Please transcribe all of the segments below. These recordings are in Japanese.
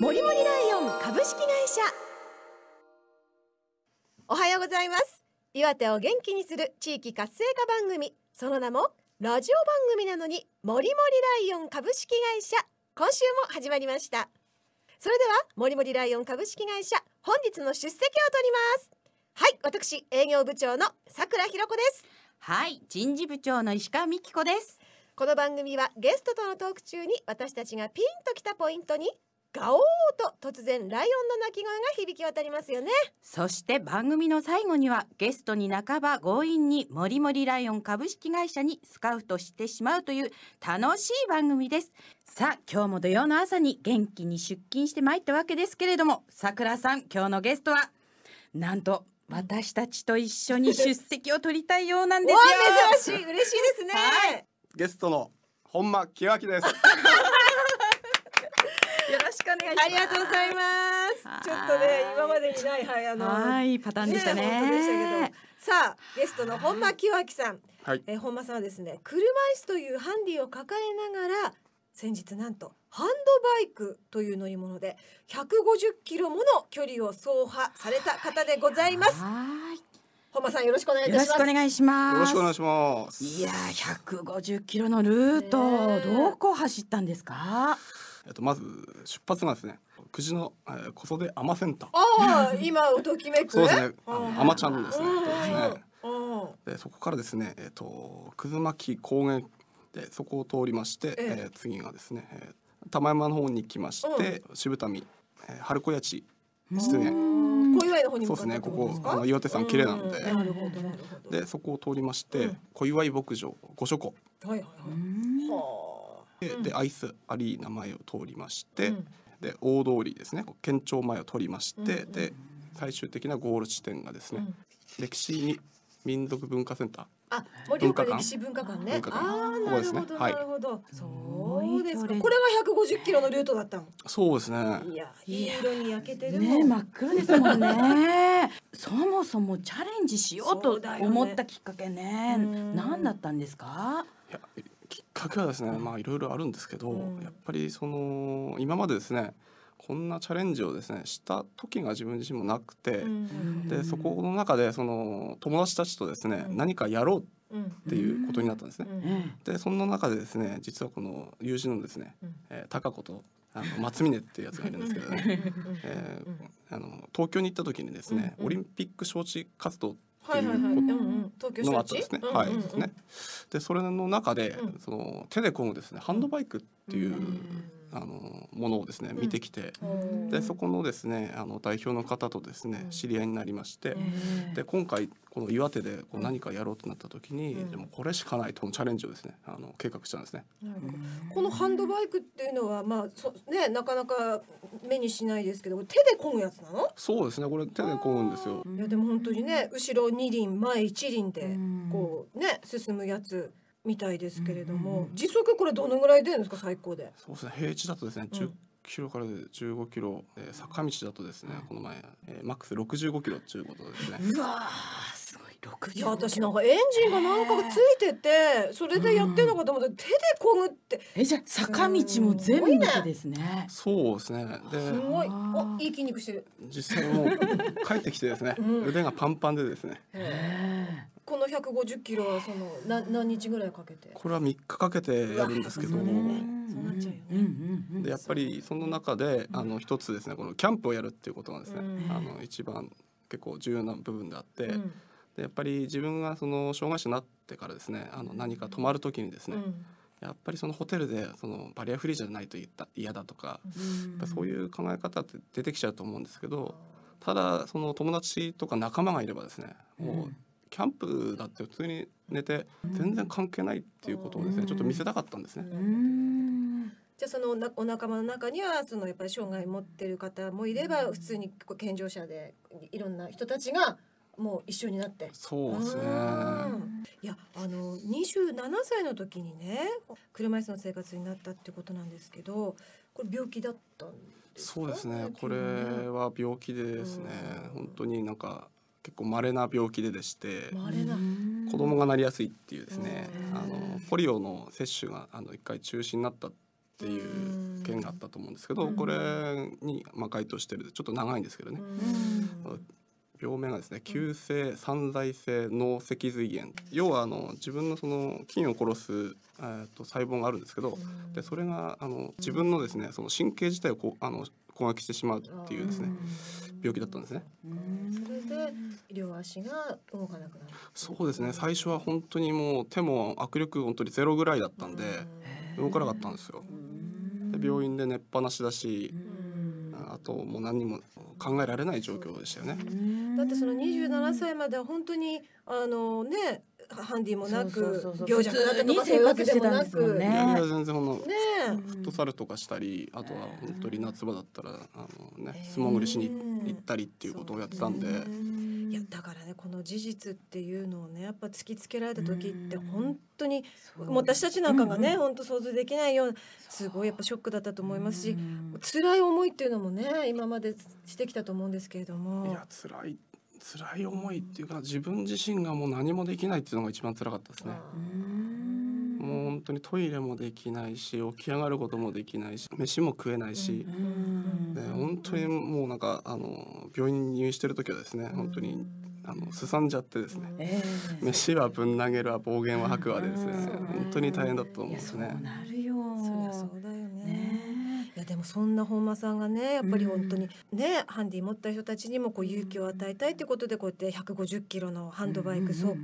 もりもりライオン株式会社おはようございます岩手を元気にする地域活性化番組その名もラジオ番組なのにもりもりライオン株式会社今週も始まりましたそれではもりもりライオン株式会社本日の出席を取りますはい私営業部長の桜ひろ子ですはい人事部長の石川美希子ですこの番組はゲストとのトーク中に私たちがピンときたポイントにガオーと突然ライオンの鳴き声が響き渡りますよねそして番組の最後にはゲストに半ば強引にもりもりライオン株式会社にスカウトしてしまうという楽しい番組ですさあ今日も土曜の朝に元気に出勤してまいったわけですけれどもさくらさん今日のゲストはなんと私たちと一緒に出席を取りたいようなんですよ珍しい嬉しいですね、はい、ゲストの本間清明です 願いします。ありがとうございます。ちょっとね、今までにない、はい、あの。はい、パターンでしたね。さあゲストの本間清明さん、はいえー本間さんはですね車椅子というハンディを抱えながら先日なんとハンドバイクという乗り物で150キロもの距離を走破された方でございますは本間さんよろしくお願いいい。よろしくまおす願いします。よろしくお願いします。いやー、150キロのルート、ねどこ走ったんですか。えっと、まず出発がですね久慈の、えー、小袖アマセンターああ今おときめくそうですねアマちゃんですね,、で、すね、そこからですねえっ、ー、と葛巻高原でそこを通りまして、えー、えー、次がですね、えー、玉山の方に来まして、うん、渋谷、えー、春子谷地出演そうですねここあの岩手山綺麗なので、でそこを通りまして、うん、小祝牧場御所湖はいはいはい、でアイスアリーナ前を通りまして、で大通りですね県庁前を通りまして、で最終的なゴール地点がですね、歴史に民族文化センターあ、盛岡歴史文化館ね。ああ、なるほど、なるほど。そうですこれは百五十キロのルートだったの。そうですね。いや、い色に焼けてるね。真っ黒ですもんね。そもそもチャレンジしようと思ったきっかけね。何だったんですか。かけはですね、まあいろいろあるんですけど、うん、やっぱりその今までですねこんなチャレンジをですねした時が自分自身もなくて、うん、でそこの中でその友達たちとですね、うん、何かやろうっていうことになったんですね。でそんな中でですね実はこの友人のですね、えー、高子とあの松峰っていうやつがいるんですけどね、えー、あの東京に行った時にですね、オリンピック招致活動ってっていうのがあったんですね。はい、はいはいでそれの中で、その手でこむですねハンドバイクっていうあのものをですね見てきて、でそこのですねあの代表の方とですね知り合いになりまして、で今回この岩手でこう何かやろうとなった時に、でもこれしかないとのチャレンジをですねあの計画したんですね。このハンドバイクっていうのはまあそねなかなか目にしないですけど手で漕ぐやつなの？そうですねこれ手で漕ぐんですよ。いやでも本当にね後ろ二輪前一輪でこうね進むやつ。みたいですけれども、うんうん、時速これどのぐらい出るんですか最高でそうですね平地だとですね、うん、キロから15キロ、えー、坂道だとですねこの前、えー、マックス65キロっていうことですねうわすごい60いや私なんかエンジンがなんかついててそれでやってるのかと思って、手でこぐってえじゃ坂道も全部手ですね、ね、そうですねですごいおいい筋肉してる実際もう帰ってきてですね、うん、腕がパンパンでですねえこの150キロはそのな何日ぐらいかけてこれは3日かけてやるんですけどやっぱりその中であの一つですねこのキャンプをやるっていうことがですね、あの一番結構重要な部分であって、でやっぱり自分がその障害者になってからですねあの何か泊まる時にですね、やっぱりそのホテルでそのバリアフリーじゃないと嫌だとか、そういう考え方って出てきちゃうと思うんですけどただその友達とか仲間がいればですねもうキャンプだって普通に寝て全然関係ないっていうことをですねちょっと見せたかったんですね。じゃあそのお仲間の中にはそのやっぱり障害持ってる方もいれば普通に健常者でいろんな人たちがもう一緒になってそうですねいやあの27歳の時にね車椅子の生活になったってことなんですけどこれ病気だったんですかそうですねこれは病気でですね本当になんか結構稀な病気ででして子供がなりやすいっていうですねあのポリオの接種があの1回中止になったっていう件があったと思うんですけどこれにまあ該当してるちょっと長いんですけどね病名がですね急性散在性脳脊髄炎要はあの自分のその菌を殺す、えー、と細胞があるんですけどでそれがあの自分のですねその神経自体をこうあの困惑してしまうっていうですね病気だったんですね。それで両足が動かなくなるそうですね最初は本当にもう手も握力本当にゼロぐらいだったんで動かなかったんですよ。で病院で寝っぱなしだしあともう何も考えられない状況でしたよね。だってその27歳までは本当にあのねハンディもなく行者だった生活していうも全然このフットサルとかしたりあとは本当に夏場だったらあのね素潜りしに行ったりっていうことをやってたんで。いやだからねこの事実っていうのをねやっぱ突きつけられた時って本当に私たちなんかがね、本当想像できないようなすごいやっぱショックだったと思いますし辛い思いっていうのもね今までしてきたと思うんですけれども。いや辛い辛い思いっていうか自分自身がもう何もできないっていうのが一番辛かったですね。もう本当にトイレもできないし起き上がることもできないし飯も食えないし、本当にもうなんかあの病院に入院してる時はですね本当にあのすさんじゃってですね、えー、飯はぶん投げるわ暴言は吐くわでですね、本当に大変だと思うんですね。なるよそりゃそうだよでもそんな本間さんがねやっぱり本当にね、ハンディ持った人たちにもこう勇気を与えたいということでこうやって150キロのハンドバイク走行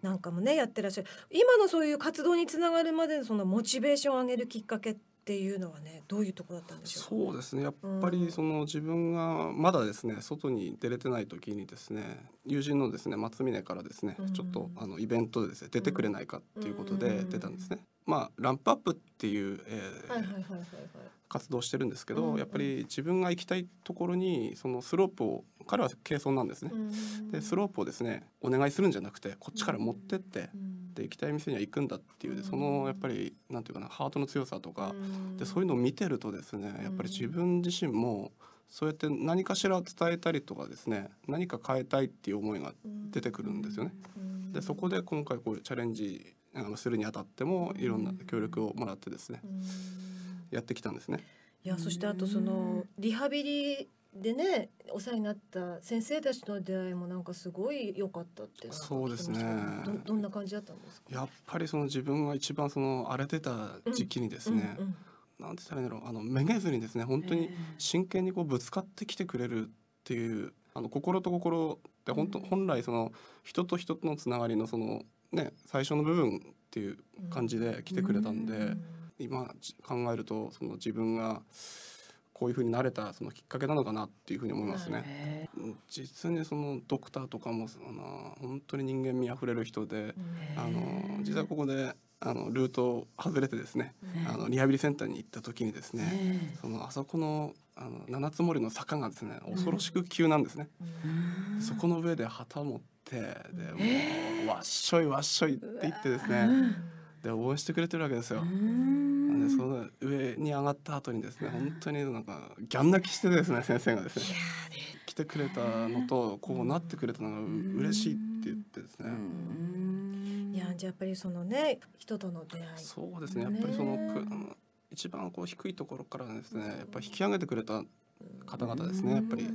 なんかもねやってらっしゃる今のそういう活動につながるまでのそのモチベーションを上げるきっかけってっていうのはねどういうところだったんでしょうそうですねやっぱりその自分がまだですね外に出れてない時にですね友人のですね松峰からですね、うん、ちょっとあのイベントでですね出てくれないかっていうことで出たんですね。うん、まあランプアップっていう活動してるんですけど、うんうん、やっぱり自分が行きたいところにそのスロープを彼は軽装なんですね。うんでスロープをですねお願いするんじゃなくてこっちから持ってって、うんって行きたい店には行くんだっていうそのやっぱりなんていうかなハートの強さとかでそういうのを見てるとですねやっぱり自分自身もそうやって何かしら伝えたりとかですね何か変えたいっていう思いが出てくるんですよね。でそこで今回こうチャレンジあのするにあたってもいろんな協力をもらってですねやってきたんですね。いやそしてあとそのリハビリでねお世話になった先生たちとの出会いもなんかすごい良かったってそうですねどんな感じだったんですかやっぱりその自分が一番その荒れてた時期にですね、うんうんうん、なんて言ったらいいんだろうあのめげずにですね本当に真剣にこうぶつかってきてくれるっていうあの心と心って本当、うん、本来その人と人とのつながりのそのね最初の部分っていう感じで来てくれたんで、うんうん、今考えるとその自分が。こういうふうになれたそのきっかけなのかなっていうふうに思いますね。実にそのドクターとかもその本当に人間味あふれる人であの実はここであのルートを外れてですね、あのリハビリセンターに行った時にですね、そのあそこのあの七つ森の坂がですね恐ろしく急なんですね、そこの上で旗を持ってでもうわっしょいわっしょいって言ってですねで応援してくれてるわけですよ。ね、その上に上がった後にですね本当になんかギャン泣きしてですね先生がですね来てくれたのとこうなってくれたのが嬉しいって言ってですね。いやじゃあやっぱりそのね人との出会い、そうですねやっぱりその一番こう低いところからですねやっぱ引き上げてくれた方々ですねやっぱり。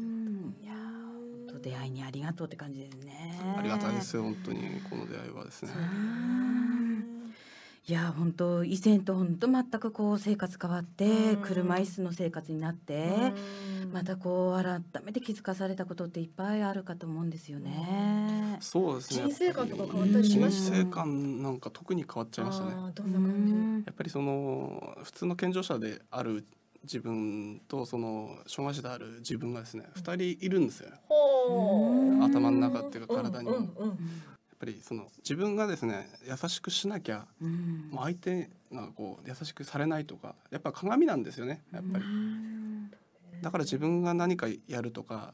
出会いにありがとうって感じですね。ありがたいですよ本当にこの出会いはですね。いや本当以前と本当全くこう生活変わって、うん、車椅子の生活になって、うん、またこう改めて気づかされたことっていっぱいあるかと思うんですよね。そうですね。人生観とか変わったりしました。人生観なんか特に変わっちゃいましたね。どんな感じ？やっぱりその普通の健常者である自分とその障害者である自分がですね、二人いるんですよ。頭の中っていうか体にも。ぱりその自分がですね優しくしなきゃ、うん、もう相手がこう優しくされないとかやっぱ鏡なんですよねやっぱり、うん、だから自分が何かやるとか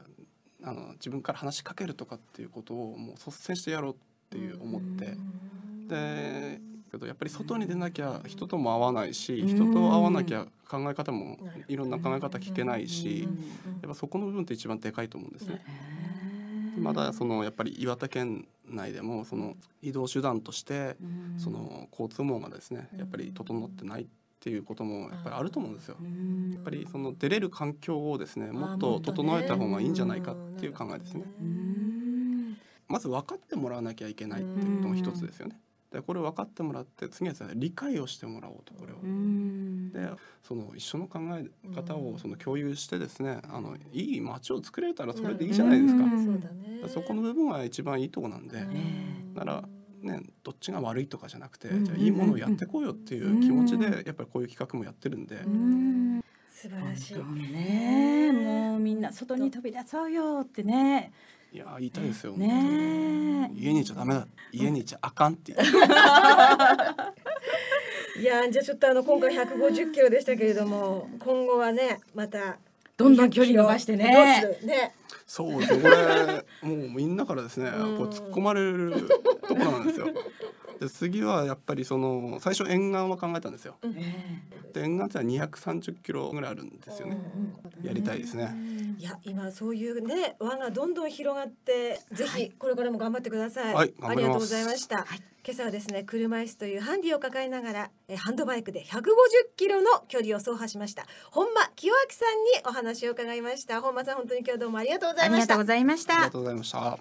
あの自分から話しかけるとかっていうことをもう率先してやろうっていう思って、うん、でけどやっぱり外に出なきゃ人とも会わないし人と会わなきゃ考え方もいろんな考え方聞けないしやっぱそこの部分って一番でかいと思うんですね。まだそのやっぱり岩手県内でもその移動手段としてその交通網がですねやっぱり整ってないっていうこともやっぱりあると思うんですよ。やっぱりその出れる環境をですねもっと整えた方がいいんじゃないかっていう考えですね。まず分かってもらわなきゃいけないっていうこも一つですよね。でこれ分かってもらって次は理解をしてもらおうとこれを。でその一緒の考え方をその共有してですね、あのいい街を作れたらそれでいいじゃないですか。そこの部分は一番いいとこなんで、ならね、どっちが悪いとかじゃなくて、じゃいいものをやっていこうよっていう気持ちで、やっぱりこういう企画もやってるんで。素晴らしいねもうみんな外に飛び出そうよってねいや言いたいですよね家にいちゃダメだ家にいちゃあかんって本 いやじゃあちょっとあの今回150キロでしたけれども今後はねまたどんどん距離伸ばしてね。ねそうですね。これもうみんなからですね、こう突っ込まれるところなんですよ。で次はやっぱりその最初沿岸は考えたんですよ。うん、沿岸じゃ二百三十キロぐらいあるんですよね。やりたいですね。いや今そういうね輪がどんどん広がって、ぜひこれからも頑張ってください。はい、ありがとうございました。はい、今朝はですね車椅子というハンディを抱えながらえハンドバイクで百五十キロの距離を走破しました本間清明さんにお話を伺いました。本間さん本当に今日どうもありがとうございました。ありがとうございました。ありがとうございました。